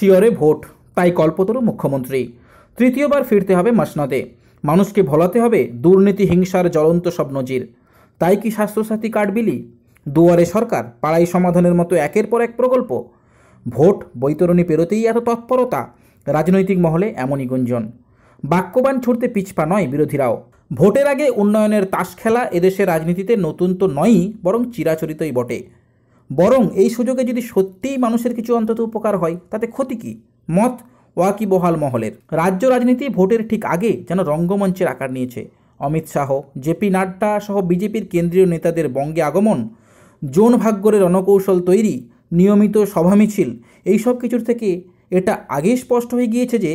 শিওরে vote তাই কল্পতরু মুখ্যমন্ত্রী তৃতীয়বার ফিরতে হবে মাসনাদে মানুষকে ভোলাতে হবে দুর্নীতি হিংসার জ্বলন্ত সব নজির তাই কি স্বাস্থ্যসাথী কার্ড বিলি দুয়ারে সরকার পাড়াই সমাধানের মতো একের পর এক প্রকল্প ভোট বৈতরণী পেরোতেই এত তৎপরতা রাজনৈতিক মহলে এমনই গুঞ্জন বাক্যবান ছুটতে পিছপা নয় বিরোধীরাও ভোটের আগে উন্নয়নের তাস খেলা এদেশে রাজনীতিতে নতুন তো নয়ই বরং চিরাচরিতই বটে বরং এই সুযোগে যদি সত্যিই মানুষের কিছু অন্তত উপকার হয় তাতে ক্ষতি কী মত ওয়াকি বহাল মহলের রাজ্য রাজনীতি ভোটের ঠিক আগে যেন রঙ্গমঞ্চের আকার নিয়েছে অমিত শাহ জেপি নাড্ডা সহ বিজেপির কেন্দ্রীয় নেতাদের বঙ্গে আগমন জোন ভাগ্যরে রণকৌশল তৈরি নিয়মিত সভা মিছিল এইসব কিছুর থেকে এটা আগেই স্পষ্ট হয়ে গিয়েছে যে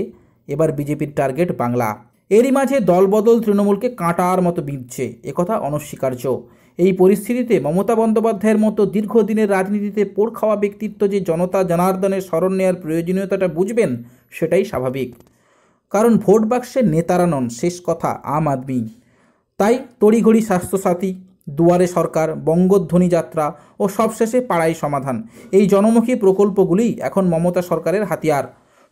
এবার বিজেপির টার্গেট বাংলা এরই মাঝে দলবদল তৃণমূলকে কাঁটার মতো বিঁধছে একথা অনস্বীকার্য এই পরিস্থিতিতে মমতা বন্দ্যোপাধ্যায়ের মতো দীর্ঘদিনের রাজনীতিতে পোড় খাওয়া ব্যক্তিত্ব যে জনতা জনার্দনের স্মরণ নেওয়ার প্রয়োজনীয়তাটা বুঝবেন সেটাই স্বাভাবিক কারণ ভোট বাক্সে নেতারা নন শেষ কথা আম আদমি তাই তড়িঘড়ি স্বাস্থ্যসাথী দুয়ারে সরকার বঙ্গধ্বনি যাত্রা ও সবশেষে পাড়াই সমাধান এই জনমুখী প্রকল্পগুলি এখন মমতা সরকারের হাতিয়ার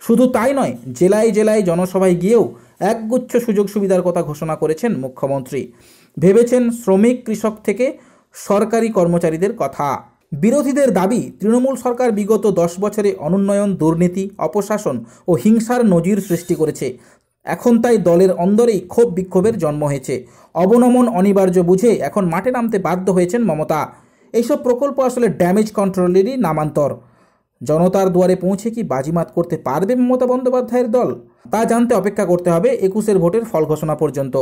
শুধু তাই নয় জেলায় জেলায় জনসভায় গিয়েও একগুচ্ছ সুযোগ সুবিধার কথা ঘোষণা করেছেন মুখ্যমন্ত্রী ভেবেছেন শ্রমিক কৃষক থেকে সরকারি কর্মচারীদের কথা বিরোধীদের দাবি তৃণমূল সরকার বিগত দশ বছরে অনুন্নয়ন দুর্নীতি অপশাসন ও হিংসার নজির সৃষ্টি করেছে এখন তাই দলের অন্দরেই ক্ষোভ বিক্ষোভের জন্ম হয়েছে অবনমন অনিবার্য বুঝে এখন মাঠে নামতে বাধ্য হয়েছেন মমতা এইসব প্রকল্প আসলে ড্যামেজ কন্ট্রোলেরই নামান্তর জনতার দুয়ারে পৌঁছে কি বাজিমাত করতে পারবে মমতা বন্দ্যোপাধ্যায়ের দল তা জানতে অপেক্ষা করতে হবে একুশের ভোটের ফল ঘোষণা পর্যন্ত